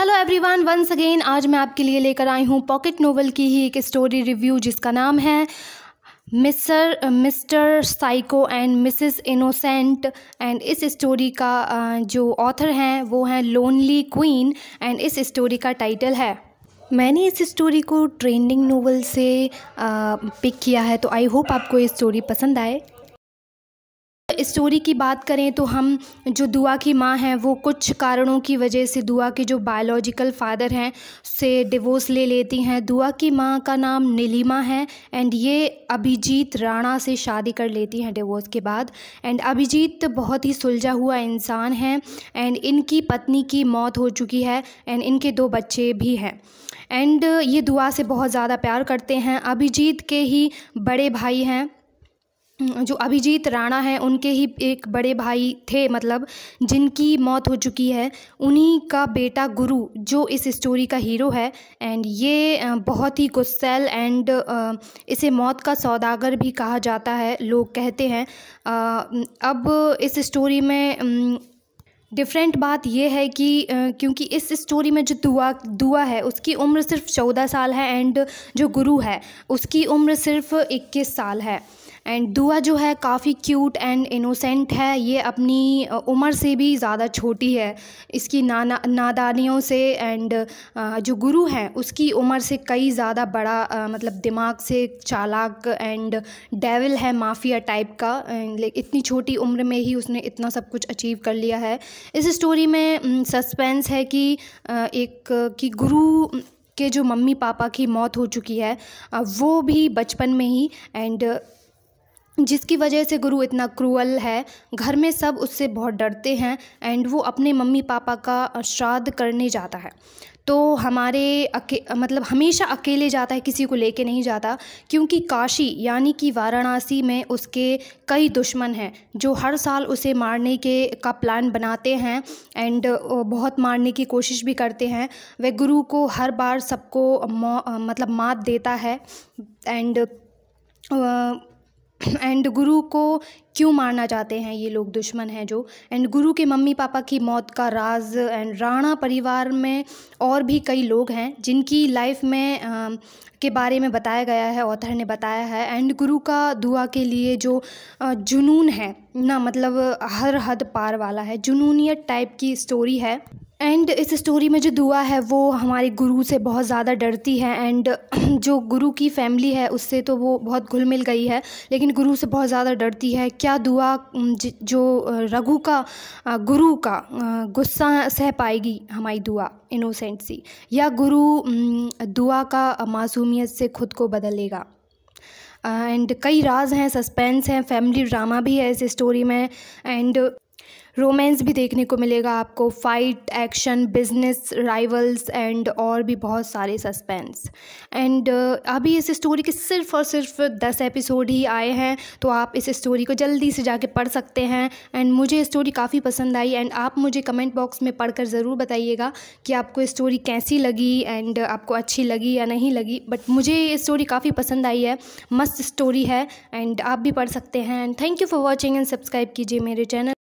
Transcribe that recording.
hello everyone once again आज मैं आपके लिए लेकर आई हूँ पॉकेट नोवेल की ही एक स्टोरी रिव्यू जिसका नाम है mister mister psycho and Mrs innocent and इस स्टोरी का जो ऑथर हैं वो हैं लोनली क्वीन एंड इस स्टोरी का टाइटल है मैंने इस स्टोरी को ट्रेंडिंग नोवेल से पिक किया है तो आई होप आपको ये स्टोरी पसंद आए स्टोरी की बात करें तो हम जो दुआ की माँ हैं वो कुछ कारणों की वजह से दुआ के जो बायोलॉजिकल फादर हैं से डिवोर्स ले लेती हैं दुआ की माँ का नाम नीलिमा है एंड ये अभिजीत राणा से शादी कर लेती हैं डिवोर्स के बाद एंड अभिजीत बहुत ही सुलझा हुआ इंसान है एंड इनकी पत्नी की मौत हो चुकी है एंड इनके दो बच्चे भी हैं एंड ये दुआ से बहुत ज़्यादा प्यार करते हैं अभिजीत के ही बड़े भाई हैं जो अभिजीत राणा हैं उनके ही एक बड़े भाई थे मतलब जिनकी मौत हो चुकी है उन्हीं का बेटा गुरु जो इस स्टोरी का हीरो है एंड ये बहुत ही गुस्सेल एंड इसे मौत का सौदागर भी कहा जाता है लोग कहते हैं अब इस स्टोरी में डिफरेंट बात यह है कि क्योंकि इस स्टोरी में जो दुआ दुआ है उसकी उम्र सिर्फ चौदह साल है एंड जो गुरु है उसकी उम्र सिर्फ इक्कीस साल है एंड दुआ जो है काफ़ी क्यूट एंड इनोसेंट है ये अपनी उम्र से भी ज़्यादा छोटी है इसकी नाना नादानियों से एंड जो गुरु हैं उसकी उम्र से कई ज़्यादा बड़ा मतलब दिमाग से चालाक एंड डेविल है माफिया टाइप का इतनी छोटी उम्र में ही उसने इतना सब कुछ अचीव कर लिया है इस स्टोरी में सस्पेंस है कि एक कि गुरु के जो मम्मी पापा की मौत हो चुकी है वो भी बचपन में ही एंड जिसकी वजह से गुरु इतना क्रूअल है घर में सब उससे बहुत डरते हैं एंड वो अपने मम्मी पापा का श्राद्ध करने जाता है तो हमारे अके मतलब हमेशा अकेले जाता है किसी को लेके नहीं जाता क्योंकि काशी यानी कि वाराणसी में उसके कई दुश्मन हैं जो हर साल उसे मारने के का प्लान बनाते हैं एंड बहुत मारने की कोशिश भी करते हैं वह गुरु को हर बार सबको मतलब मात देता है एंड एंड गुरु को क्यों मारना चाहते हैं ये लोग दुश्मन हैं जो एंड गुरु के मम्मी पापा की मौत का राज एंड राणा परिवार में और भी कई लोग हैं जिनकी लाइफ में आ, के बारे में बताया गया है ऑथर ने बताया है एंड गुरु का दुआ के लिए जो जुनून है ना मतलब हर हद पार वाला है जुनूनियत टाइप की स्टोरी है एंड इस स्टोरी में जो दुआ है वो हमारे गुरु से बहुत ज़्यादा डरती है एंड जो गुरु की फैमिली है उससे तो वो बहुत घुल मिल गई है लेकिन गुरु से बहुत ज़्यादा डरती है क्या दुआ जो रघु का गुरु का गुस्सा सह पाएगी हमारी दुआ इनोसेंट सी या गुरु दुआ का मासूमियत से खुद को बदलेगा एंड कई राज हैं सस्पेंस हैं फैमिली ड्रामा भी है इस स्टोरी में एंड रोमांस भी देखने को मिलेगा आपको fight action business rivals and और भी बहुत सारे सस्पेंस एंड uh, अभी इस स्टोरी के सिर्फ और सिर्फ दस एपिसोड ही आए हैं तो आप इस स्टोरी को जल्दी से जाके पढ़ सकते हैं एंड मुझे स्टोरी काफ़ी पसंद आई एंड आप मुझे कमेंट बॉक्स में पढ़कर ज़रूर बताइएगा कि आपको स्टोरी कैसी लगी एंड आपको अच्छी लगी या नहीं लगी बट मुझे ये स्टोरी काफ़ी पसंद आई है मस्त स्टोरी है एंड आप भी पढ़ सकते हैं and thank you for watching and subscribe कीजिए मेरे चैनल